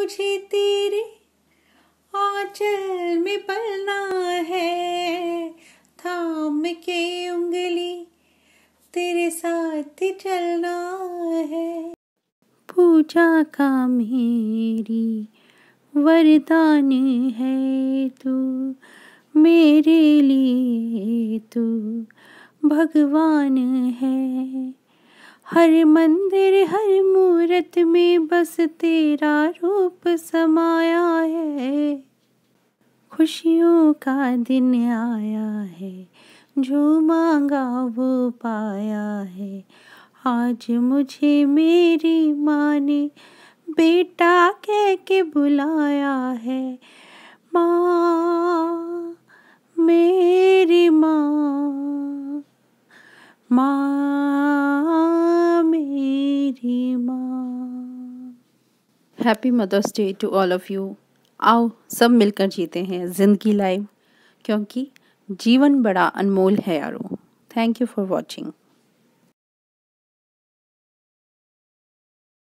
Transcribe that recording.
मुझे तेरे आंचल में पलना है थाम के उंगली तेरे साथ चलना है पूजा का मेरी वरदान है तू मेरे लिए तू भगवान है हर मंदिर हर मुँह सूरत में बस तेरा रूप समाया है खुशियों का दिन आया है जो मांगा वो पाया है आज मुझे मेरी माँ ने बेटा कह के बुलाया है माँ मेरी माँ माँ मेरी माँ happy mother's day to all of you आओ सब मिलकर जीते हैं ज़िंदगी लाइव क्योंकि जीवन बड़ा अनमोल है यारो थैंक यू फॉर वॉचिंग